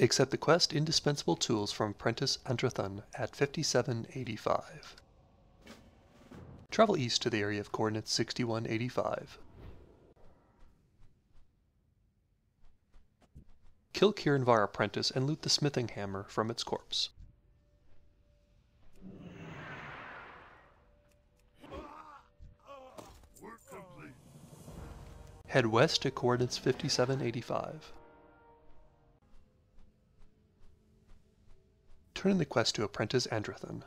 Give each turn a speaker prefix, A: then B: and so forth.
A: Accept the quest Indispensable Tools from Prentice Andrathun at 5785. Travel east to the area of coordinates 6185. Kill Kirinvar Apprentice and loot the smithing hammer from its corpse. Head west to coordinates 5785. return the quest to apprentice Androthen.